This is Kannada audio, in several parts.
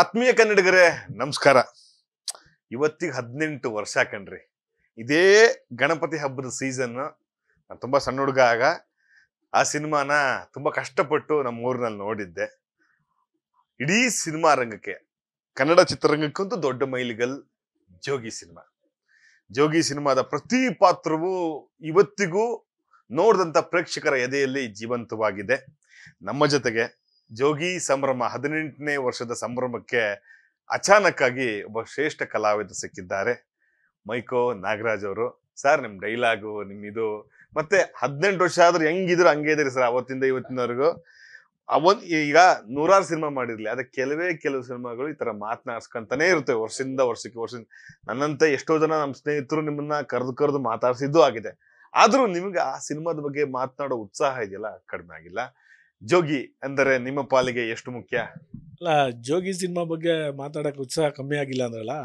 ಆತ್ಮೀಯ ಕನ್ನಡಿಗರೇ ನಮಸ್ಕಾರ ಇವತ್ತಿಗೆ ಹದಿನೆಂಟು ವರ್ಷ ಕಣ್ರಿ ಇದೇ ಗಣಪತಿ ಹಬ್ಬದ ಸೀಸನ್ ನಾನು ತುಂಬ ಸಣ್ಣ ಹುಡುಗ ಆಗ ಆ ಸಿನಿಮಾನ ತುಂಬ ಕಷ್ಟಪಟ್ಟು ನಮ್ಮ ಊರಿನಲ್ಲಿ ನೋಡಿದ್ದೆ ಇಡೀ ಸಿನಿಮಾ ರಂಗಕ್ಕೆ ಕನ್ನಡ ಚಿತ್ರರಂಗಕ್ಕಂತೂ ದೊಡ್ಡ ಮೈಲಿಗಲ್ ಜೋಗಿ ಸಿನಿಮಾ ಜೋಗಿ ಸಿನಿಮಾದ ಪ್ರತಿ ಪಾತ್ರವೂ ಇವತ್ತಿಗೂ ನೋಡಿದಂಥ ಪ್ರೇಕ್ಷಕರ ಎದೆಯಲ್ಲಿ ಜೀವಂತವಾಗಿದೆ ನಮ್ಮ ಜೊತೆಗೆ ಜೋಗಿ ಸಂಭ್ರಮ ಹದಿನೆಂಟನೇ ವರ್ಷದ ಸಂಭ್ರಮಕ್ಕೆ ಅಚಾನಕ್ಕಾಗಿ ಒಬ್ಬ ಶ್ರೇಷ್ಠ ಕಲಾವಿದ ಸಿಕ್ಕಿದ್ದಾರೆ ಮೈಕೋ ನಾಗರಾಜ್ ಅವರು ಸರ್ ನಿಮ್ ಡೈಲಾಗು ನಿಮ್ ಇದು ಮತ್ತೆ ಹದಿನೆಂಟು ವರ್ಷ ಆದ್ರೂ ಹೆಂಗಿದ್ರು ಹಂಗೆ ಇದ್ರಿ ಸರ್ ಅವತ್ತಿಂದ ಇವತ್ತಿನವರೆಗೂ ಅವನ್ ಈಗ ನೂರಾರು ಸಿನಿಮಾ ಮಾಡಿರ್ಲಿ ಅದ ಕೆಲವೇ ಕೆಲವು ಸಿನಿಮಾಗಳು ಈ ತರ ಮಾತನಾಡ್ಸ್ಕಂತಾನೆ ಇರುತ್ತೆ ವರ್ಷದಿಂದ ವರ್ಷಕ್ಕೆ ವರ್ಷ ನನ್ನಂತೆ ಎಷ್ಟೋ ಜನ ನಮ್ಮ ಸ್ನೇಹಿತರು ನಿಮ್ಮನ್ನ ಕರೆದು ಕರೆದು ಮಾತಾಡ್ಸಿದ್ದು ಆಗಿದೆ ಆದ್ರೂ ನಿಮ್ಗೆ ಆ ಸಿನಿಮಾದ ಬಗ್ಗೆ ಮಾತನಾಡೋ ಉತ್ಸಾಹ ಇದೆಯಲ್ಲ ಕಡಿಮೆ ಆಗಿಲ್ಲ ಜೋಗಿ ಅಂದರೆ ನಿಮ್ಮ ಪಾಲಿಗೆ ಎಷ್ಟು ಮುಖ್ಯ ಅಲ್ಲ ಜೋಗಿ ಸಿನಿಮಾ ಬಗ್ಗೆ ಮಾತಾಡಕ್ಕೆ ಉತ್ಸಾಹ ಕಮ್ಮಿ ಆಗಿಲ್ಲ ಅಂದ್ರಲ್ಲ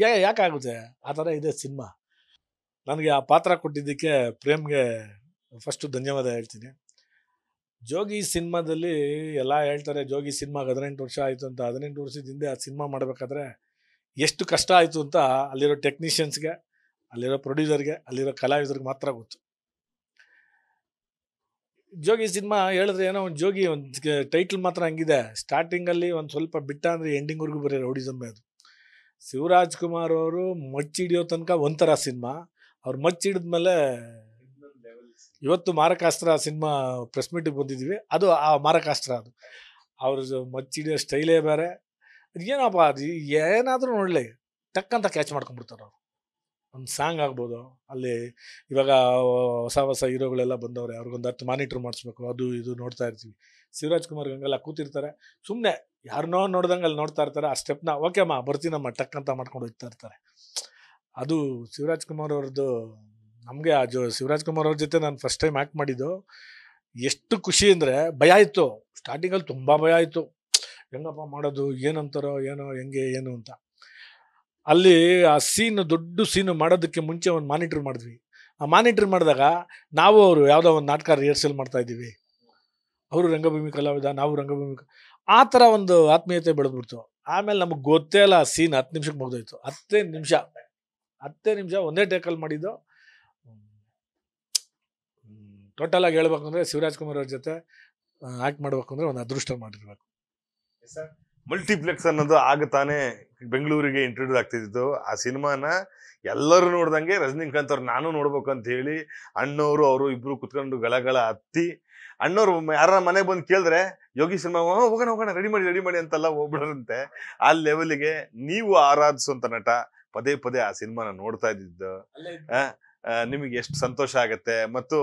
ಯಾ ಯಾಕಾಗುತ್ತೆ ಆ ಥರ ಇದೆ ಸಿನಿಮಾ ನನಗೆ ಆ ಪಾತ್ರ ಕೊಟ್ಟಿದ್ದಕ್ಕೆ ಪ್ರೇಮ್ಗೆ ಫಸ್ಟು ಧನ್ಯವಾದ ಹೇಳ್ತೀನಿ ಜೋಗಿ ಸಿನಿಮಾದಲ್ಲಿ ಎಲ್ಲ ಹೇಳ್ತಾರೆ ಜೋಗಿ ಸಿನಿಮಾಗೆ ಹದಿನೆಂಟು ವರ್ಷ ಆಯಿತು ಅಂತ ಹದಿನೆಂಟು ವರ್ಷದ ಹಿಂದೆ ಆ ಸಿನಿಮಾ ಮಾಡಬೇಕಾದ್ರೆ ಎಷ್ಟು ಕಷ್ಟ ಆಯಿತು ಅಂತ ಅಲ್ಲಿರೋ ಟೆಕ್ನಿಷಿಯನ್ಸ್ಗೆ ಅಲ್ಲಿರೋ ಪ್ರೊಡ್ಯೂಸರ್ಗೆ ಅಲ್ಲಿರೋ ಕಲಾವಿದರಿಗೆ ಮಾತ್ರ ಗೊತ್ತು ಜೋಗಿ ಸಿನಿಮಾ ಹೇಳಿದ್ರೆ ಏನೋ ಒಂದು ಜೋಗಿ ಒಂದು ಟೈಟಲ್ ಮಾತ್ರ ಹಂಗಿದೆ ಸ್ಟಾರ್ಟಿಂಗಲ್ಲಿ ಒಂದು ಸ್ವಲ್ಪ ಬಿಟ್ಟ ಅಂದರೆ ಎಂಡಿಂಗ್ವರೆಗೂ ಬರೀ ರೌಡಿಸಮ್ಮೆ ಅದು ಶಿವರಾಜ್ ಕುಮಾರ್ ಅವರು ಮಚ್ಚಿಡಿಯೋ ತನಕ ಒಂಥರ ಸಿನಿಮಾ ಅವ್ರು ಮಚ್ಚಿಡಿದ್ಮೇಲೆ ಇವತ್ತು ಮಾರಕಾಸ್ತ್ರ ಸಿನಿಮಾ ಪ್ರೆಸ್ ಮೀಟಿಗೆ ಬಂದಿದ್ವಿ ಅದು ಆ ಮಾರಕಾಸ್ತ್ರ ಅದು ಅವ್ರ ಮಚ್ಚಿಡಿಯೋ ಸ್ಟೈಲೇ ಬೇರೆ ಅದು ಏನಪ್ಪ ಅದು ಏನಾದರೂ ನೋಡಲಿ ಟಕ್ಕಂತ ಕ್ಯಾಚ್ ಮಾಡ್ಕೊಂಡ್ಬಿಡ್ತಾರೆ ಅವರು ಒಂದು ಸಾಂಗ್ ಆಗ್ಬೋದು ಅಲ್ಲಿ ಇವಾಗ ಹೊಸ ಹೊಸ ಹೀರೋಗಳೆಲ್ಲ ಬಂದವ್ರೆ ಅವ್ರಿಗೊಂದು ಹತ್ತು ಮಾನಿಟ್ರ್ ಮಾಡಿಸ್ಬೇಕು ಅದು ಇದು ನೋಡ್ತಾ ಇರ್ತೀವಿ ಶಿವರಾಜ್ ಕುಮಾರ್ ಹಂಗೆಲ್ಲ ಕೂತಿರ್ತಾರೆ ಸುಮ್ಮನೆ ಯಾರನ್ನೋ ನೋಡ್ದಂಗೆ ಅಲ್ಲಿ ನೋಡ್ತಾ ಇರ್ತಾರೆ ಆ ಸ್ಟೆಪ್ನ ಓಕೆ ಅಮ್ಮ ಬರ್ತೀನಮ್ಮ ಟಕ್ ಅಂತ ಮಾಡ್ಕೊಂಡು ಹೋಗ್ತಾ ಇರ್ತಾರೆ ಅದು ಶಿವರಾಜ್ ಕುಮಾರ್ ಅವ್ರದ್ದು ನಮಗೆ ಆ ಜೋ ಶಿವರಾಜ್ ಕುಮಾರ್ ಅವ್ರ ಜೊತೆ ನಾನು ಫಸ್ಟ್ ಟೈಮ್ ಆ್ಯಕ್ಟ್ ಮಾಡಿದ್ದು ಎಷ್ಟು ಖುಷಿ ಅಂದರೆ ಭಯ ಇತ್ತು ಸ್ಟಾರ್ಟಿಂಗಲ್ಲಿ ತುಂಬ ಭಯ ಇತ್ತು ಹೆಂಗಪ್ಪ ಮಾಡೋದು ಏನಂತಾರೋ ಏನೋ ಹೆಂಗೆ ಏನು ಅಂತ ಅಲ್ಲಿ ಆ ಸೀನ್ ದೊಡ್ಡ ಸೀನು ಮಾಡೋದಕ್ಕೆ ಮುಂಚೆ ಒಂದು ಮಾನಿಟ್ರ್ ಮಾಡಿದ್ವಿ ಆ ಮಾನಿಟ್ರ್ ಮಾಡಿದಾಗ ನಾವು ಅವರು ಯಾವುದೋ ಒಂದು ನಾಟಕ ರಿಹರ್ಸಲ್ ಮಾಡ್ತಾ ಇದ್ದೀವಿ ಅವರು ರಂಗಭೂಮಿ ಕಲಾವಿದ ನಾವು ರಂಗಭೂಮಿ ಆ ಥರ ಒಂದು ಆತ್ಮೀಯತೆ ಬೆಳೆದ್ಬಿಡ್ತು ಆಮೇಲೆ ನಮಗೆ ಗೊತ್ತೇ ಇಲ್ಲ ಆ ಸೀನ್ ಹತ್ತು ನಿಮಿಷಕ್ಕೆ ಮುಗ್ದೋಯ್ತು ಹತ್ತೇ ನಿಮಿಷ ಹತ್ತೇ ನಿಮಿಷ ಒಂದೇ ಟೇಕಲ್ಲಿ ಮಾಡಿದ್ದು ಟೋಟಲ್ ಆಗಿ ಹೇಳ್ಬೇಕಂದ್ರೆ ಶಿವರಾಜ್ ಕುಮಾರ್ ಅವ್ರ ಜೊತೆ ಆ್ಯಕ್ಟ್ ಮಾಡ್ಬೇಕು ಒಂದು ಅದೃಷ್ಟ ಮಾಡಿರ್ಬೇಕು ಮಲ್ಟಿಪ್ಲೆಕ್ಸ್ ಅನ್ನೋದು ಆಗ ತಾನೇ ಬೆಂಗಳೂರಿಗೆ ಇಂಟ್ರೊಡ್ಯೂಸ್ ಆಗ್ತಿದ್ದು ಆ ಸಿನಿಮಾನ ಎಲ್ಲರೂ ನೋಡ್ದಂಗೆ ರಜನಿಕಾಂತ್ ಅವ್ರು ನಾನು ಅಂತ ಹೇಳಿ ಅಣ್ಣವರು ಅವರು ಇಬ್ರು ಕುತ್ಕೊಂಡು ಗಳಗಳ ಹತ್ತಿ ಅಣ್ಣವ್ರು ಯಾರ ಮನೆಗೆ ಬಂದು ಕೇಳಿದ್ರೆ ಯೋಗಿ ಸಿನಿಮಾ ಹೋಗೋಣ ಹೋಗೋಣ ರೆಡಿ ಮಾಡಿ ರೆಡಿ ಮಾಡಿ ಅಂತೆಲ್ಲ ಹೋಗ್ಬಿಡ್ರಂತೆ ಆ ಲೆವೆಲ್ಗೆ ನೀವು ಆರಾಧಿಸುವಂಥ ನಟ ಪದೇ ಪದೇ ಆ ಸಿನಿಮಾನ ನೋಡ್ತಾ ಇದ್ದಿದ್ದು ನಿಮಗೆ ಎಷ್ಟು ಸಂತೋಷ ಆಗುತ್ತೆ ಮತ್ತು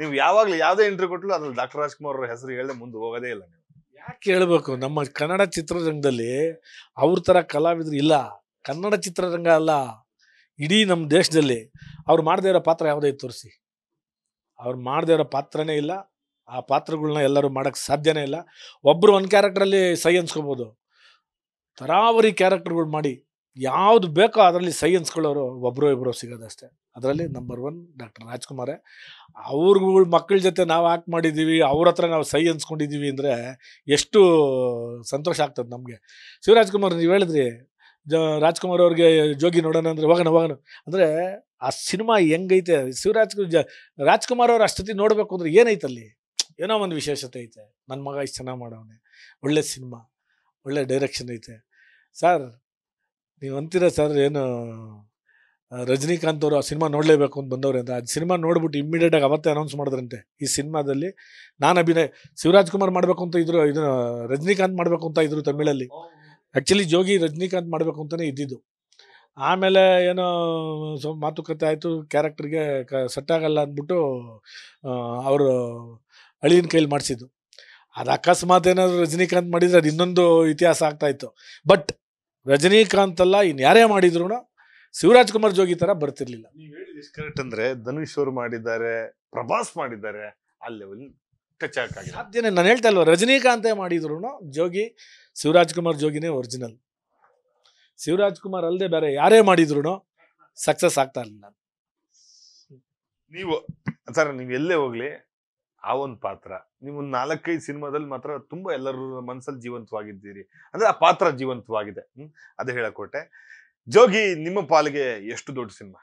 ನೀವು ಯಾವಾಗಲೂ ಯಾವುದೇ ಇಂಟರ್ವ್ಯೂ ಕೊಟ್ಟಲು ಅದ್ರಲ್ಲಿ ಡಾಕ್ಟರ್ ರಾಜ್ಕುಮಾರ್ ಅವ್ರ ಹೆಸರು ಹೇಳಿದೆ ಮುಂದೆ ಹೋಗೋದೇ ಇಲ್ಲ ನೀವು ಯಾಕೆ ಹೇಳ್ಬೇಕು ನಮ್ಮ ಕನ್ನಡ ಚಿತ್ರರಂಗದಲ್ಲಿ ಅವ್ರ ಥರ ಕಲಾವಿದರು ಇಲ್ಲ ಕನ್ನಡ ಚಿತ್ರರಂಗ ಅಲ್ಲ ಇಡೀ ನಮ್ಮ ದೇಶದಲ್ಲಿ ಅವ್ರು ಮಾಡದೇ ಇರೋ ಪಾತ್ರ ಯಾವುದೇ ತೋರಿಸಿ ಅವ್ರು ಮಾಡದೇ ಇರೋ ಪಾತ್ರನೇ ಇಲ್ಲ ಆ ಪಾತ್ರಗಳನ್ನ ಎಲ್ಲರೂ ಮಾಡೋಕ್ಕೆ ಸಾಧ್ಯನೇ ಇಲ್ಲ ಒಬ್ಬರು ಒಂದು ಕ್ಯಾರೆಕ್ಟ್ರಲ್ಲಿ ಸೈ ಅನ್ಸ್ಕೋಬೋದು ತರಾವರಿ ಕ್ಯಾರೆಕ್ಟರ್ಗಳು ಮಾಡಿ ಯಾವುದು ಬೇಕೋ ಅದರಲ್ಲಿ ಸೈನ್ಸ್ಗಳವರು ಒಬ್ಬರು ಇಬ್ಬರು ಸಿಗೋದಷ್ಟೇ ಅದರಲ್ಲಿ ನಂಬರ್ ಒನ್ ಡಾಕ್ಟರ್ ರಾಜ್ಕುಮಾರೇ ಅವ್ರಿಗೂ ಮಕ್ಕಳ ಜೊತೆ ನಾವು ಆ್ಯಕ್ಟ್ ಮಾಡಿದ್ದೀವಿ ಅವ್ರ ಹತ್ರ ನಾವು ಸೈ ಅನ್ಸ್ಕೊಂಡಿದ್ದೀವಿ ಅಂದರೆ ಎಷ್ಟು ಸಂತೋಷ ಆಗ್ತದೆ ನಮಗೆ ಶಿವರಾಜ್ ಕುಮಾರ್ ನೀವು ಹೇಳಿದ್ರಿ ಜ ರಾಜ್ಕುಮಾರ್ ಅವ್ರಿಗೆ ಜೋಗಿ ನೋಡೋಣ ಅಂದರೆ ಹೋಗೋಣ ಹೋಗೋಣ ಅಂದರೆ ಆ ಸಿನಿಮಾ ಹೆಂಗೈತೆ ಶಿವರಾಜ್ ಜ ರಾಜ್ಕುಮಾರ್ ಅವ್ರು ಅಷ್ಟೊತ್ತಿ ನೋಡಬೇಕು ಅಂದರೆ ಏನೈತೆ ಅಲ್ಲಿ ಏನೋ ಒಂದು ವಿಶೇಷತೆ ಐತೆ ನನ್ನ ಮಗ ಇಷ್ಟು ಚೆನ್ನಾಗಿ ಮಾಡೋವನೆ ಒಳ್ಳೆ ಸಿನಿಮಾ ಒಳ್ಳೆ ಡೈರೆಕ್ಷನ್ ಐತೆ ಸರ್ ನೀವು ಅಂತೀರ ಸರ್ ಏನು ರಜನಿಕಾಂತ್ ಅವರು ಆ ಸಿನಿಮಾ ನೋಡಲೇಬೇಕು ಅಂತ ಬಂದವ್ರೆ ಅಂತ ಅದು ಸಿನಿಮಾ ನೋಡ್ಬಿಟ್ಟು ಇಮ್ಮಿಡಿಯೇಟಾಗಿ ಅವತ್ತೇ ಅನೌನ್ಸ್ ಮಾಡಿದ್ರಂತೆ ಈ ಸಿನಿಮಾದಲ್ಲಿ ನಾನು ಅಭಿನಯ ಶಿವರಾಜ್ ಕುಮಾರ್ ಮಾಡಬೇಕು ಅಂತ ಇದ್ರು ಇದು ರಜನಿಕಾಂತ್ ಮಾಡಬೇಕು ಅಂತ ಇದ್ರು ತಮಿಳಲ್ಲಿ ಆ್ಯಕ್ಚುಲಿ ಜೋಗಿ ರಜನಿಕಾಂತ್ ಮಾಡಬೇಕು ಅಂತಲೇ ಇದ್ದಿದ್ದು ಆಮೇಲೆ ಏನೋ ಸ್ವಲ್ಪ ಮಾತುಕತೆ ಆಯಿತು ಕ್ಯಾರೆಕ್ಟರ್ಗೆ ಕ ಆಗಲ್ಲ ಅಂದ್ಬಿಟ್ಟು ಅವರು ಅಳಿನ ಕೈಲಿ ಮಾಡಿಸಿದ್ದು ಅದು ಅಕಸ್ಮಾತ್ ಏನಾದರೂ ರಜನಿಕಾಂತ್ ಮಾಡಿದರೆ ಅದು ಇನ್ನೊಂದು ಇತಿಹಾಸ ಆಗ್ತಾಯಿತ್ತು ಬಟ್ ರಜನೀಕಾಂತ್ ಅಲ್ಲ ಇನ್ಯಾರೇ ಮಾಡಿದ್ರು ಶಿವರಾಜ್ ಕುಮಾರ್ ಜೋಗಿ ತರ ಬರ್ತಿರ್ಲಿಲ್ಲ ನೀವು ಕರೆಕ್ಟ್ ಅಂದ್ರೆ ಧನುಷ್ ಅವರು ಮಾಡಿದ್ದಾರೆ ಪ್ರಭಾಸ್ ಮಾಡಿದ್ದಾರೆ ಆ ಟಚ್ ಸಾಧ್ಯನೇ ನಾನು ಹೇಳ್ತಾ ಇಲ್ವ ರಜನೀಕಾಂತ್ ಮಾಡಿದ್ರು ಜೋಗಿ ಶಿವರಾಜ್ ಕುಮಾರ್ ಜೋಗಿನೇ ಒರಿಜಿನಲ್ ಶಿವರಾಜ್ ಕುಮಾರ್ ಅಲ್ಲದೆ ಬೇರೆ ಯಾರೇ ಮಾಡಿದ್ರು ಸಕ್ಸಸ್ ಆಗ್ತಾ ಇರ್ಲಿಲ್ಲ ನೀವು ಸರ್ ನೀವು ಎಲ್ಲೇ ಹೋಗ್ಲಿ ಆ ಒಂದು ಪಾತ್ರ ನೀವು ನಾಲ್ಕೈದು ಸಿನಿಮಾದಲ್ಲಿ ಮಾತ್ರ ತುಂಬಾ ಎಲ್ಲರೂ ಮನಸ್ಸಲ್ಲಿ ಜೀವಂತವಾಗಿದ್ದೀರಿ ಅಂದ್ರೆ ಆ ಪಾತ್ರ ಜೀವಂತವಾಗಿದೆ ಹ್ಮ್ ಅದು ಹೇಳಕೊಟ್ಟೆ ಜೋಗಿ ನಿಮ್ಮ ಪಾಲಿಗೆ ಎಷ್ಟು ದೊಡ್ಡ ಸಿನಿಮಾ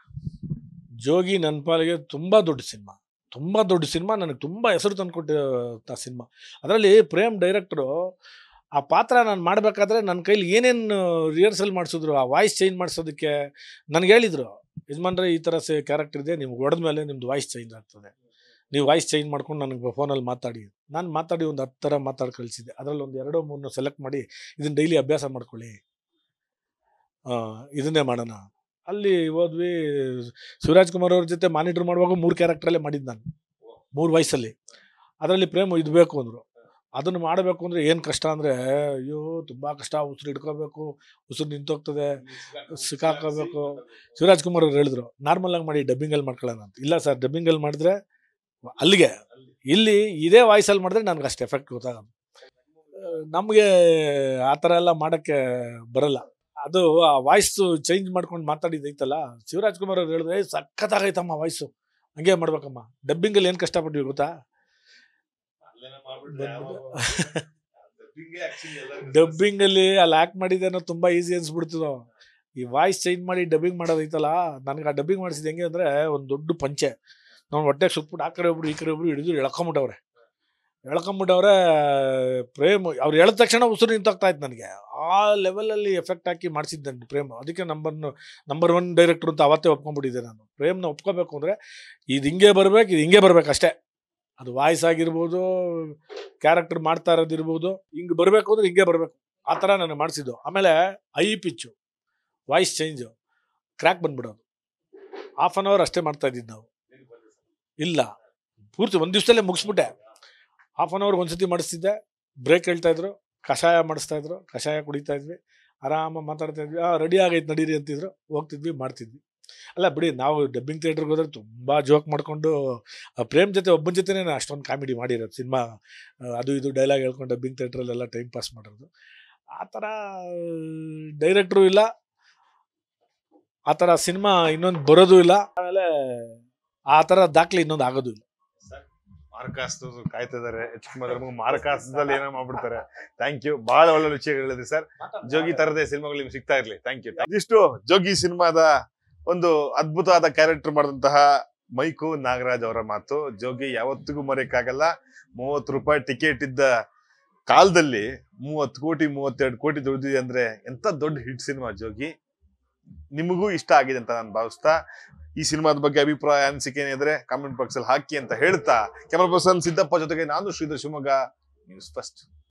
ಜೋಗಿ ನನ್ನ ಪಾಲಿಗೆ ತುಂಬಾ ದೊಡ್ಡ ಸಿನಿಮಾ ತುಂಬಾ ದೊಡ್ಡ ಸಿನಿಮಾ ನನಗೆ ತುಂಬಾ ಹೆಸರು ತಂದುಕೊಟ್ಟಿರೋ ಸಿನಿಮಾ ಅದರಲ್ಲಿ ಪ್ರೇಮ್ ಡೈರೆಕ್ಟ್ರು ಆ ಪಾತ್ರ ನಾನು ಮಾಡಬೇಕಾದ್ರೆ ನನ್ನ ಕೈಲಿ ಏನೇನು ರಿಹರ್ಸಲ್ ಮಾಡಿಸಿದ್ರು ಆ ವಾಯ್ಸ್ ಚೇಂಜ್ ಮಾಡಿಸೋದಕ್ಕೆ ನನಗೆ ಹೇಳಿದರು ಯಜಮಾನ್ರೆ ಈ ಥರ ಸೇ ಕ್ಯಾರೆಕ್ಟರ್ ಇದೆ ನಿಮ್ಗೆ ಹೊಡೆದ ಮೇಲೆ ನಿಮ್ಮದು ವಾಯ್ಸ್ ಚೇಂಜ್ ಆಗ್ತದೆ ನೀವು ವಾಯ್ಸ್ ಚೇಂಜ್ ಮಾಡ್ಕೊಂಡು ನನಗೆ ಫೋನಲ್ಲಿ ಮಾತಾಡಿ ನಾನು ಮಾತಾಡಿ ಒಂದು ಹತ್ತು ಥರ ಮಾತಾಡಿ ಕಳಿಸಿದ್ದೆ ಅದರಲ್ಲಿ ಒಂದು ಎರಡೋ ಮೂರನ್ನೂ ಸೆಲೆಕ್ಟ್ ಮಾಡಿ ಇದನ್ನು ಡೈಲಿ ಅಭ್ಯಾಸ ಮಾಡ್ಕೊಳ್ಳಿ ಇದನ್ನೇ ಮಾಡೋಣ ಅಲ್ಲಿ ಹೋದ್ವಿ ಶಿವರಾಜ್ ಕುಮಾರ್ ಅವ್ರ ಜೊತೆ ಮಾನಿಟ್ರ್ ಮಾಡುವಾಗ ಮೂರು ಕ್ಯಾರೆಕ್ಟ್ರಲ್ಲೇ ಮಾಡಿದ್ದು ನಾನು ಮೂರು ವಯಸ್ಸಲ್ಲಿ ಅದರಲ್ಲಿ ಪ್ರೇಮ ಇದು ಬೇಕು ಅಂದರು ಅದನ್ನು ಮಾಡಬೇಕು ಅಂದರೆ ಏನು ಕಷ್ಟ ಅಂದರೆ ಅಯ್ಯೋ ತುಂಬ ಕಷ್ಟ ಉಸಿರು ಇಟ್ಕೋಬೇಕು ಉಸಿರು ನಿಂತೋಗ್ತದೆ ಸಿಕ್ಕಾಕೋಬೇಕು ಶಿವರಾಜ್ ಕುಮಾರ್ ಅವ್ರು ಹೇಳಿದ್ರು ಆಗಿ ಮಾಡಿ ಡಬ್ಬಿಂಗಲ್ಲಿ ಮಾಡ್ಕೊಳ್ಳೋಣ ಅಂತ ಇಲ್ಲ ಸರ್ ಡಬ್ಬಿಂಗಲ್ಲಿ ಮಾಡಿದ್ರೆ ಅಲ್ಲಿಗೆ ಇಲ್ಲಿ ಇದೇ ವಾಯ್ಸಲ್ಲಿ ಮಾಡಿದ್ರೆ ನನಗೆ ಅಷ್ಟು ಎಫೆಕ್ಟ್ ಗೊತ್ತಾಗಲ್ಲ ನಮಗೆ ಆ ಥರ ಎಲ್ಲ ಮಾಡೋಕ್ಕೆ ಬರಲ್ಲ ಅದು ಆ ವಾಯ್ಸು ಚೇಂಜ್ ಮಾಡ್ಕೊಂಡು ಮಾತಾಡಿದ್ದೈತಲ್ಲ ಶಿವರಾಜ್ ಕುಮಾರ್ ಅವ್ರು ಹೇಳಿದ್ರೆ ಸಖತ್ತಾಗೈತಮ್ಮ ವಾಯ್ಸು ಹಂಗೆ ಮಾಡ್ಬೇಕಮ್ಮ ಡಬ್ಬಿಂಗಲ್ಲಿ ಏನು ಕಷ್ಟಪಟ್ವಿ ಗೊತ್ತಾ ಡಬ್ಬಿಂಗಲ್ಲಿ ಅಲ್ಲಿ ಆ್ಯಕ್ಟ್ ಮಾಡಿದ್ದೆ ಅನ್ನೋ ತುಂಬ ಈಸಿ ಅನ್ಸ್ಬಿಡ್ತದೋ ಈ ವಾಯ್ಸ್ ಚೇಂಜ್ ಮಾಡಿ ಡಬ್ಬಿಂಗ್ ಮಾಡೋದೈತಲ್ಲ ನನಗೆ ಆ ಡಬ್ಬಿಂಗ್ ಮಾಡಿಸಿದ ಹೆಂಗೆ ಅಂದರೆ ಒಂದು ದೊಡ್ಡ ಪಂಚೆ ನಮ್ಮ ಹೊಟ್ಟೆ ಸುತ್ಬಿಟ್ಟು ಆ ಕಡೆ ಒಬ್ಬರು ಈ ಕಡೆ ಒಬ್ಬರು ಹಿಡಿದ್ರು ಎಳ್ಕೊಂಬಿಟ್ಟವ್ರೆ ಎಳ್ಕೊಂಬಿಟ್ಟವ್ರೆ ಪ್ರೇಮ್ ಅವ್ರು ಹೇಳಿದ ತಕ್ಷಣ ಉಸಿರು ನಿಂತಾಗ್ತಾ ಇತ್ತು ನನಗೆ ಆ ಲೆವೆಲಲ್ಲಿ ಎಫೆಕ್ಟ್ ಹಾಕಿ ಮಾಡಿಸಿದ್ದೆ ಪ್ರೇಮ್ ಅದಕ್ಕೆ ನಂಬರ್ನು ನಂಬರ್ ಒನ್ ಡೈರೆಕ್ಟ್ರು ಅಂತ ಅವತ್ತೇ ಒಪ್ಕೊಂಡ್ಬಿಟ್ಟಿದ್ದೆ ನಾನು ಪ್ರೇಮ್ನ ಒಪ್ಕೋಬೇಕು ಅಂದರೆ ಇದು ಹಿಂಗೆ ಬರಬೇಕು ಇದು ಹಿಂಗೆ ಬರಬೇಕು ಅಷ್ಟೇ ಅದು ವಾಯ್ಸ್ ಆಗಿರ್ಬೋದು ಕ್ಯಾರೆಕ್ಟರ್ ಮಾಡ್ತಾ ಇರೋದಿರ್ಬೋದು ಹಿಂಗೆ ಬರಬೇಕು ಅಂದರೆ ಹಿಂಗೆ ಬರಬೇಕು ಆ ಥರ ನಾನು ಮಾಡಿಸಿದ್ದು ಆಮೇಲೆ high pitch voice change crack ಬಂದ್ಬಿಡೋದು ಹಾಫ್ ಆನ್ ಅವರ್ ಅಷ್ಟೇ ಮಾಡ್ತಾ ನಾವು ಇಲ್ಲ ಪೂರ್ತಿ ಒಂದು ದಿವಸದಲ್ಲೇ ಮುಗಿಸ್ಬಿಟ್ಟೆ ಹಾಫ್ ಆನ್ ಅವರ್ ಒಂದ್ಸತಿ ಮಾಡಿಸ್ತಿದ್ದೆ ಬ್ರೇಕ್ ಹೇಳ್ತಾ ಇದ್ರು ಕಷಾಯ ಮಾಡಿಸ್ತಾ ಇದ್ರು ಕಷಾಯ ಕುಡಿತಾ ಇದ್ವಿ ಆರಾಮಾಗಿ ಮಾತಾಡ್ತಾ ಇದ್ವಿ ಆ ರೆಡಿ ಆಗೈತೆ ನಡೀರಿ ಅಂತಿದ್ರು ಹೋಗ್ತಿದ್ವಿ ಮಾಡ್ತಿದ್ವಿ ಅಲ್ಲ ಬಿಡಿ ನಾವು ಡಬ್ಬಿಂಗ್ ಥಿಯೇಟ್ರಿಗೆ ಹೋದ್ರೆ ತುಂಬ ಜೋಕ್ ಮಾಡಿಕೊಂಡು ಪ್ರೇಮ್ ಜೊತೆ ಒಬ್ಬನ ಜೊತೆನೇ ಅಷ್ಟೊಂದು ಕಾಮಿಡಿ ಮಾಡಿರೋದು ಸಿನಿಮಾ ಅದು ಇದು ಡೈಲಾಗ್ ಹೇಳ್ಕೊಂಡು ಡಬ್ಬಿಂಗ್ ಥಿಯೇಟ್ರಲ್ಲೆಲ್ಲ ಟೈಮ್ ಪಾಸ್ ಮಾಡೋದು ಆ ಥರ ಡೈರೆಕ್ಟ್ರು ಇಲ್ಲ ಆ ಥರ ಸಿನಿಮಾ ಇನ್ನೊಂದು ಬರೋದು ಇಲ್ಲ ಆಮೇಲೆ ಆ ತರ ದಾಖಲೆ ಇನ್ನೊಂದು ಆಗೋದು ಇಲ್ಲ ಮಾರ್ಕಾಸ್ತು ಕಾಯ್ತಿದ್ದಾರೆ ಮಾರ್ಕಾಸ್ತದಲ್ಲಿ ಏನೋ ಮಾಡ್ಬಿಡ್ತಾರೆ ಥ್ಯಾಂಕ್ ಯು ಬಹಳ ಒಳ್ಳೆ ಹೇಳಿದ್ರಿ ಸರ್ ಜೋಗಿ ತರದೇ ಸಿನಿಮಾಗಳು ನಿಮ್ಗೆ ಸಿಗ್ತಾ ಇರ್ಲಿ ಥ್ಯಾಂಕ್ ಯು ಇದಿಷ್ಟು ಜೋಗಿ ಸಿನಿಮಾದ ಒಂದು ಅದ್ಭುತವಾದ ಕ್ಯಾರೆಕ್ಟರ್ ಮಾಡಿದಂತಹ ಮೈಕು ನಾಗರಾಜ್ ಅವರ ಮಾತು ಜೋಗಿ ಯಾವತ್ತಿಗೂ ಮರೆಯಕ್ಕಾಗಲ್ಲ ಮೂವತ್ತು ರೂಪಾಯಿ ಟಿಕೆಟ್ ಇದ್ದ ಕಾಲದಲ್ಲಿ ಮೂವತ್ತು ಕೋಟಿ ಮೂವತ್ತೆರಡು ಕೋಟಿ ದುಡಿದಿದೆ ಅಂದ್ರೆ ಎಂತ ದೊಡ್ಡ ಹಿಟ್ ಸಿನಿಮಾ ಜೋಗಿ ನಿಮಗೂ ಇಷ್ಟ ಆಗಿದೆ ಅಂತ ನಾನು ಭಾವಿಸ್ತಾ ಈ ಸಿನಿಮಾದ ಬಗ್ಗೆ ಅಭಿಪ್ರಾಯ ಅನಿಸಿಕೆ ಏನಿದ್ರೆ ಕಾಮೆಂಟ್ ಬಾಕ್ಸ್ ಅಲ್ಲಿ ಹಾಕಿ ಅಂತ ಹೇಳ್ತಾ ಕ್ಯಾಮರಾ ಪರ್ಸನ್ ಸಿದ್ದಪ್ಪ ಜೊತೆಗೆ ನಾನು ಶ್ರೀಧರ್ ಶಿವಮೊಗ್ಗ ನ್ಯೂಸ್ ಫಸ್ಟ್